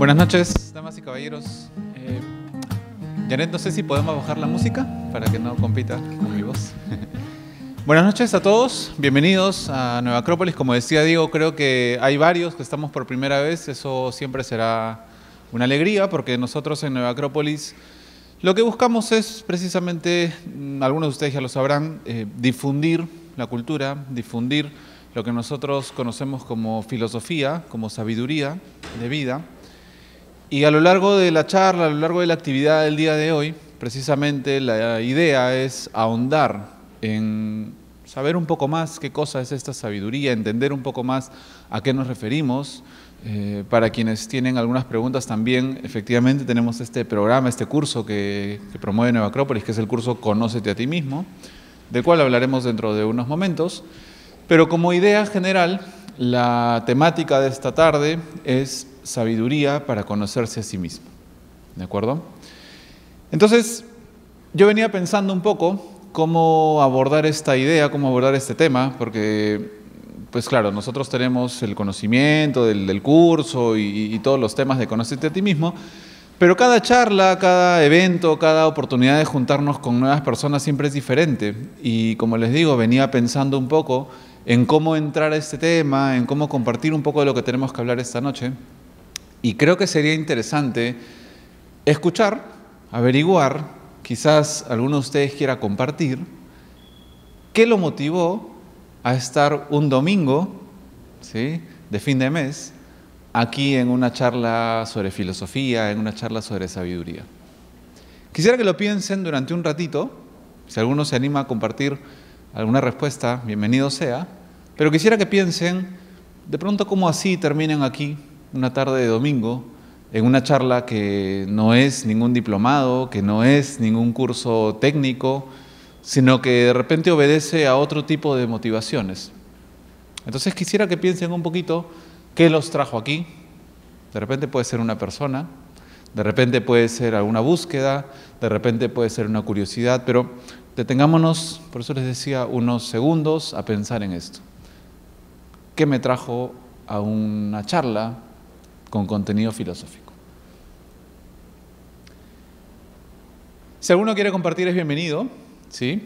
Buenas noches, damas y caballeros. Eh, Janet, no sé si podemos bajar la música para que no compita con mi voz. Buenas noches a todos, bienvenidos a Nueva Acrópolis. Como decía Diego, creo que hay varios que estamos por primera vez, eso siempre será una alegría porque nosotros en Nueva Acrópolis lo que buscamos es precisamente, mm, algunos de ustedes ya lo sabrán, eh, difundir la cultura, difundir lo que nosotros conocemos como filosofía, como sabiduría de vida y a lo largo de la charla, a lo largo de la actividad del día de hoy, precisamente la idea es ahondar en saber un poco más qué cosa es esta sabiduría, entender un poco más a qué nos referimos. Eh, para quienes tienen algunas preguntas también, efectivamente tenemos este programa, este curso que, que promueve Nueva Acrópolis, que es el curso Conócete a ti mismo, del cual hablaremos dentro de unos momentos. Pero como idea general, la temática de esta tarde es sabiduría para conocerse a sí mismo. ¿De acuerdo? Entonces, yo venía pensando un poco cómo abordar esta idea, cómo abordar este tema, porque, pues claro, nosotros tenemos el conocimiento del, curso y, y, todos los temas de conocerte a ti mismo, pero cada charla, cada evento, cada oportunidad de juntarnos con nuevas personas siempre es diferente. Y como les digo, venía pensando un poco en cómo entrar a este tema, en cómo compartir un poco de lo que tenemos que hablar esta noche. Y creo que sería interesante escuchar, averiguar, quizás alguno de ustedes quiera compartir, qué lo motivó a estar un domingo ¿sí? de fin de mes aquí en una charla sobre filosofía, en una charla sobre sabiduría. Quisiera que lo piensen durante un ratito, si alguno se anima a compartir alguna respuesta, bienvenido sea, pero quisiera que piensen de pronto cómo así terminan aquí una tarde de domingo en una charla que no es ningún diplomado, que no es ningún curso técnico, sino que de repente obedece a otro tipo de motivaciones. Entonces quisiera que piensen un poquito qué los trajo aquí. De repente puede ser una persona, de repente puede ser alguna búsqueda, de repente puede ser una curiosidad, pero detengámonos, por eso les decía, unos segundos a pensar en esto. ¿Qué me trajo a una charla con contenido filosófico. Si alguno quiere compartir es bienvenido, ¿sí?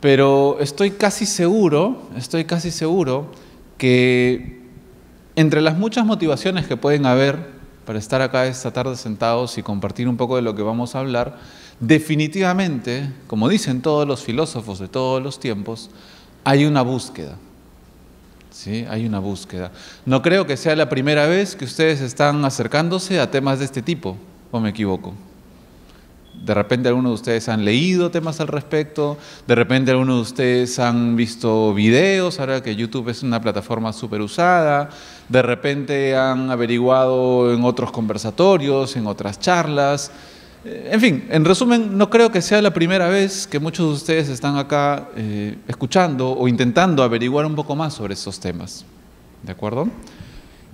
Pero estoy casi seguro, estoy casi seguro que entre las muchas motivaciones que pueden haber para estar acá esta tarde sentados y compartir un poco de lo que vamos a hablar, definitivamente, como dicen todos los filósofos de todos los tiempos, hay una búsqueda. ¿sí? Hay una búsqueda. No creo que sea la primera vez que ustedes están acercándose a temas de este tipo, o me equivoco. De repente algunos de ustedes han leído temas al respecto, de repente algunos de ustedes han visto videos, ahora que YouTube es una plataforma súper usada, de repente han averiguado en otros conversatorios, en otras charlas, en fin, en resumen, no creo que sea la primera vez que muchos de ustedes están acá eh, escuchando o intentando averiguar un poco más sobre esos temas. ¿De acuerdo?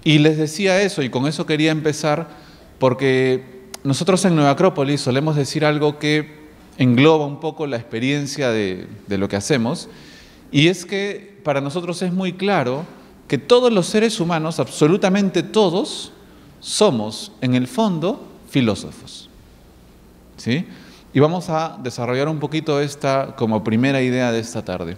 Y les decía eso, y con eso quería empezar, porque nosotros en Nueva Acrópolis solemos decir algo que engloba un poco la experiencia de lo que hacemos, y es que para nosotros es muy claro que todos los seres humanos, absolutamente todos, somos en el fondo filósofos. Y vamos a desarrollar un poquito esta como primera idea de esta tarde.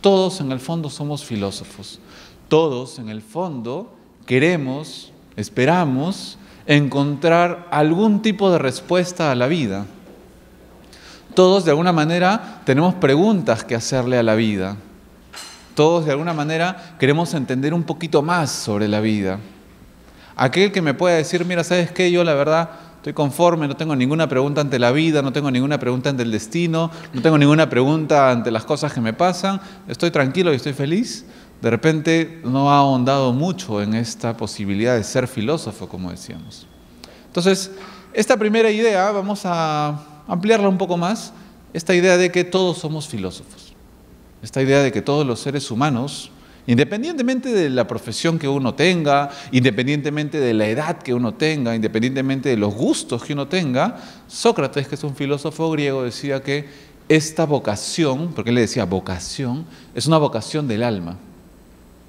Todos en el fondo somos filósofos. Todos en el fondo queremos, esperamos encontrar algún tipo de respuesta a la vida. Todos de alguna manera tenemos preguntas que hacerle a la vida. Todos de alguna manera queremos entender un poquito más sobre la vida. Aquel que me pueda decir, mira, ¿sabes qué? Yo la verdad Estoy conforme, no tengo ninguna pregunta ante la vida, no tengo ninguna pregunta ante el destino, no tengo ninguna pregunta ante las cosas que me pasan, estoy tranquilo y estoy feliz. De repente no ha ahondado mucho en esta posibilidad de ser filósofo, como decíamos. Entonces, esta primera idea vamos a ampliarla un poco más, esta idea de que todos somos filósofos, esta idea de que todos los seres humanos Independientemente de la profesión que uno tenga, independientemente de la edad que uno tenga, independientemente de los gustos que uno tenga, Sócrates, que es un filósofo griego, decía que esta vocación, porque él le decía vocación, es una vocación del alma.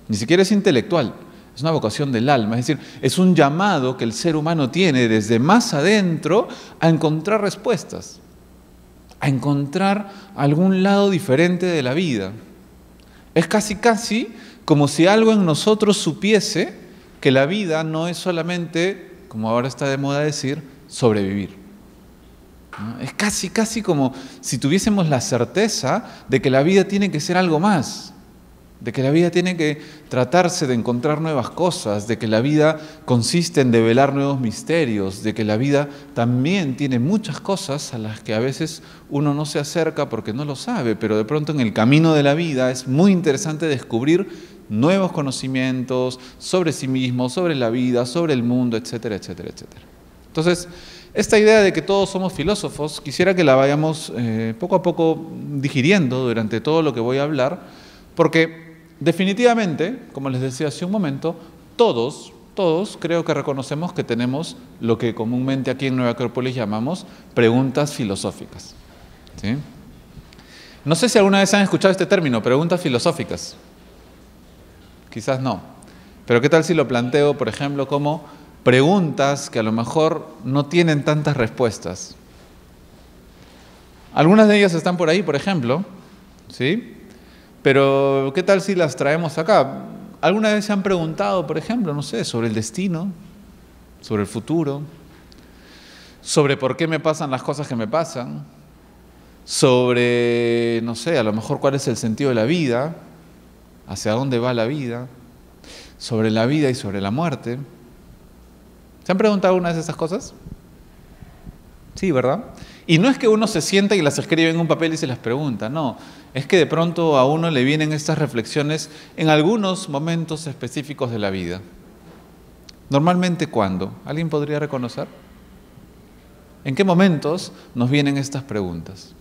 Ni siquiera es intelectual, es una vocación del alma, es decir, es un llamado que el ser humano tiene desde más adentro a encontrar respuestas, a encontrar algún lado diferente de la vida. Es casi casi como si algo en nosotros supiese que la vida no es solamente, como ahora está de moda decir, sobrevivir. Es casi casi como si tuviésemos la certeza de que la vida tiene que ser algo más de que la vida tiene que tratarse de encontrar nuevas cosas, de que la vida consiste en develar nuevos misterios, de que la vida también tiene muchas cosas a las que a veces uno no se acerca porque no lo sabe, pero de pronto en el camino de la vida es muy interesante descubrir nuevos conocimientos sobre sí mismo, sobre la vida, sobre el mundo, etcétera, etcétera, etcétera. Entonces, esta idea de que todos somos filósofos, quisiera que la vayamos eh, poco a poco digiriendo durante todo lo que voy a hablar, porque Definitivamente, como les decía hace un momento, todos, todos creo que reconocemos que tenemos lo que comúnmente aquí en Nueva Acrópolis llamamos preguntas filosóficas. No sé si alguna vez han escuchado este término, preguntas filosóficas. Quizás no. Pero ¿qué tal si lo planteo, por ejemplo, como preguntas que a lo mejor no tienen tantas respuestas? Algunas de ellas están por ahí, por ejemplo, ¿sí? Pero, ¿qué tal si las traemos acá? ¿Alguna vez se han preguntado, por ejemplo, no sé, sobre el destino, sobre el futuro, sobre por qué me pasan las cosas que me pasan, sobre, no sé, a lo mejor cuál es el sentido de la vida, hacia dónde va la vida, sobre la vida y sobre la muerte? ¿Se han preguntado alguna de esas cosas? Sí, ¿verdad? Y no es que uno se sienta y las escribe en un papel y se las pregunta, no es que de pronto a uno le vienen estas reflexiones en algunos momentos específicos de la vida. Normalmente, ¿cuándo? ¿Alguien podría reconocer? ¿En qué momentos nos vienen estas preguntas?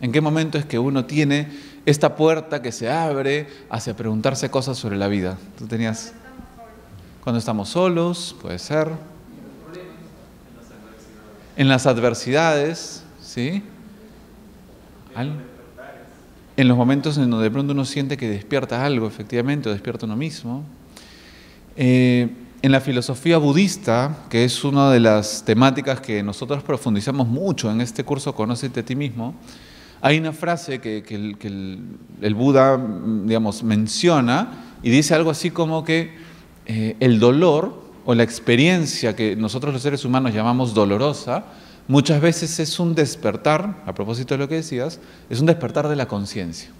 ¿En qué momento es que uno tiene esta puerta que se abre hacia preguntarse cosas sobre la vida? Tú tenías. Cuando estamos solos, puede ser. En las adversidades, ¿sí? ¿Alguien? en los momentos en donde de pronto uno siente que despierta algo, efectivamente, o despierta uno mismo. Eh, en la filosofía budista, que es una de las temáticas que nosotros profundizamos mucho en este curso Conócete a ti mismo, hay una frase que, el, Buda, digamos, menciona y dice algo así como que eh, el dolor o la experiencia que nosotros los seres humanos llamamos dolorosa, muchas veces es un despertar, a propósito de lo que decías, es un despertar de la conciencia.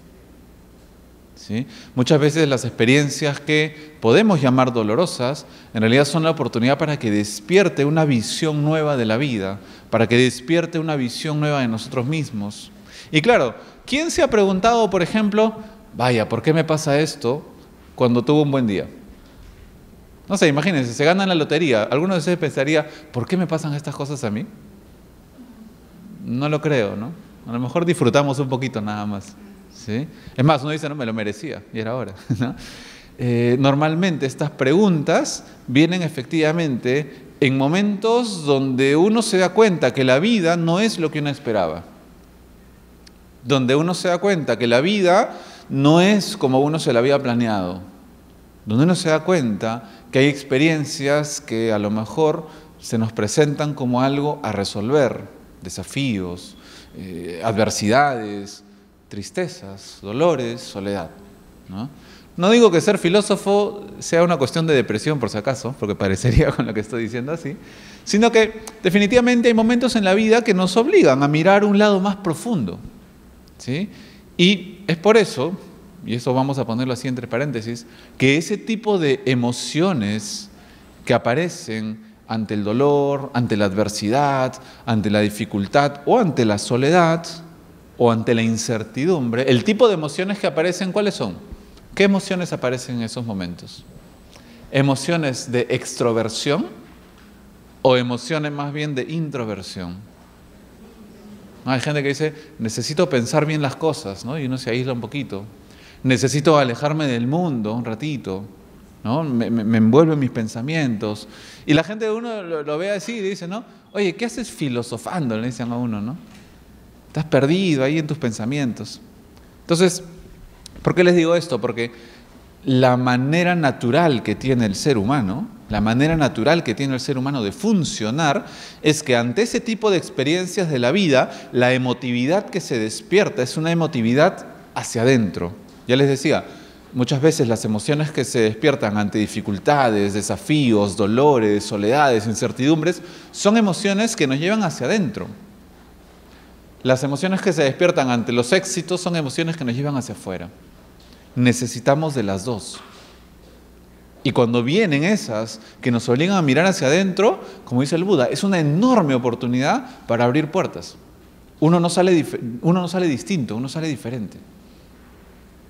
¿Sí? Muchas veces las experiencias que podemos llamar dolorosas, en realidad son la oportunidad para que despierte una visión nueva de la vida, para que despierte una visión nueva de nosotros mismos. Y claro, ¿quién se ha preguntado, por ejemplo, vaya, ¿por qué me pasa esto cuando tuvo un buen día? No sé, imagínense, se en la lotería. Algunos de ustedes pensaría, ¿por qué me pasan estas cosas a mí? no lo creo, ¿no? A lo mejor disfrutamos un poquito nada más. ¿sí? Es más, uno dice, no me lo merecía, y era ahora. Eh, normalmente estas preguntas vienen efectivamente en momentos donde uno se da cuenta que la vida no es lo que uno esperaba. Donde uno se da cuenta que la vida no es como uno se la había planeado. Donde uno se da cuenta que hay experiencias que a lo mejor se nos presentan como algo a resolver desafíos, eh, adversidades, tristezas, dolores, soledad. ¿no? digo que ser filósofo sea una cuestión de depresión, por si acaso, porque parecería con lo que estoy diciendo así, sino que definitivamente hay momentos en la vida que nos obligan a mirar un lado más profundo. Y es por eso, y eso vamos a ponerlo así entre paréntesis, que ese tipo de emociones que aparecen, ante el dolor, ante la adversidad, ante la dificultad o ante la soledad o ante la incertidumbre, el tipo de emociones que aparecen, ¿cuáles son? ¿Qué emociones aparecen en esos momentos? ¿Emociones de extroversión o emociones más bien de introversión? Ah, hay gente que dice, necesito pensar bien las cosas, ¿no? Y uno se aísla un poquito. Necesito alejarme del mundo un ratito me, me, envuelve en mis pensamientos. Y la gente de uno lo, ve así y dice, ¿no? Oye, ¿qué haces filosofando? Le dicen a uno, ¿no? Estás perdido ahí en tus pensamientos. Entonces, ¿por qué les digo esto? Porque la manera natural que tiene el ser humano, la manera natural que tiene el ser humano de funcionar es que ante ese tipo de experiencias de la vida, la emotividad que se despierta es una emotividad hacia adentro. Ya les decía, Muchas veces las emociones que se despiertan ante dificultades, desafíos, dolores, soledades, incertidumbres, son emociones que nos llevan hacia adentro. Las emociones que se despiertan ante los éxitos son emociones que nos llevan hacia afuera. Necesitamos de las dos. Y cuando vienen esas que nos obligan a mirar hacia adentro, como dice el Buda, es una enorme oportunidad para abrir puertas. Uno no sale, uno no sale distinto, uno sale diferente.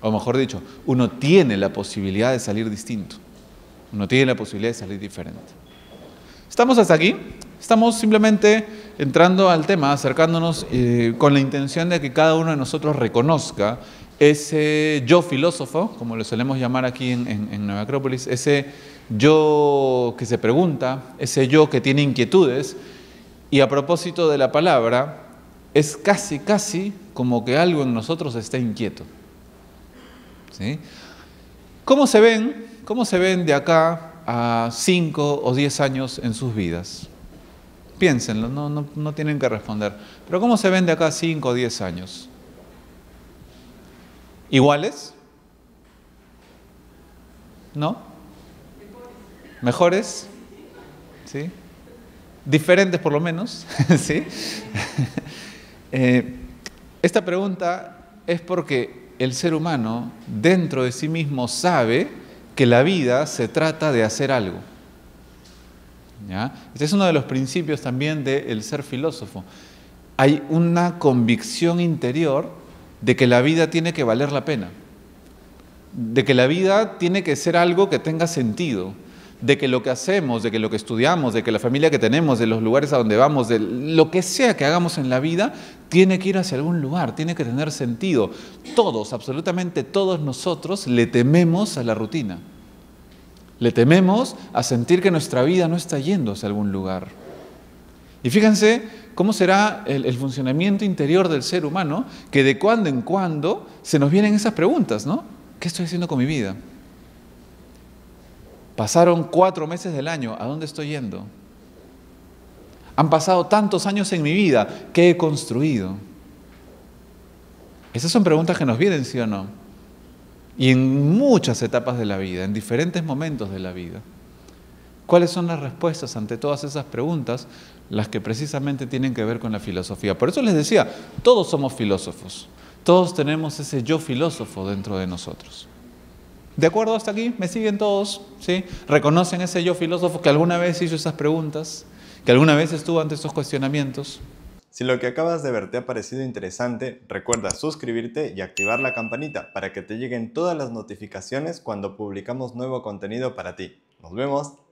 O mejor dicho, uno tiene la posibilidad de salir distinto. Uno tiene la posibilidad de salir diferente. ¿Estamos hasta aquí? Estamos simplemente entrando al tema, acercándonos eh, con la intención de que cada uno de nosotros reconozca ese yo filósofo, como lo solemos llamar aquí en, en, Nueva Acrópolis, ese yo que se pregunta, ese yo que tiene inquietudes. Y a propósito de la palabra, es casi, casi como que algo en nosotros está inquieto. ¿Cómo se ven? ¿Cómo se ven de acá a 5 o 10 años en sus vidas? Piénsenlo, no, tienen que responder. Pero ¿cómo se ven de acá a 5 o 10 años? ¿Iguales? ¿No? ¿Mejores? ¿Sí? Diferentes por lo menos, ¿sí? Eh, esta pregunta es porque el ser humano dentro de sí mismo sabe que la vida se trata de hacer algo. Este es uno de los principios también del ser filósofo. Hay una convicción interior de que la vida tiene que valer la pena, de que la vida tiene que ser algo que tenga sentido, de que lo que hacemos, de que lo que estudiamos, de que la familia que tenemos, de los lugares a donde vamos, de lo que sea que hagamos en la vida, tiene que ir hacia algún lugar, tiene que tener sentido. Todos, absolutamente todos nosotros le tememos a la rutina. Le tememos a sentir que nuestra vida no está yendo hacia algún lugar. Y fíjense cómo será el, funcionamiento interior del ser humano, que de cuando en cuando se nos vienen esas preguntas, ¿no? ¿Qué estoy haciendo con mi vida? Pasaron cuatro meses del año, ¿a dónde estoy yendo? Han pasado tantos años en mi vida, ¿qué he construido? Esas son preguntas que nos vienen, sí o no. Y en muchas etapas de la vida, en diferentes momentos de la vida. ¿Cuáles son las respuestas ante todas esas preguntas? Las que precisamente tienen que ver con la filosofía. Por eso les decía, todos somos filósofos. Todos tenemos ese yo filósofo dentro de nosotros. ¿De acuerdo hasta aquí? ¿Me siguen todos? ¿Sí? ¿Reconocen ese yo filósofo que alguna vez hizo esas preguntas? ¿Que alguna vez estuvo ante esos cuestionamientos? Si lo que acabas de ver te ha parecido interesante, recuerda suscribirte y activar la campanita para que te lleguen todas las notificaciones cuando publicamos nuevo contenido para ti. Nos vemos.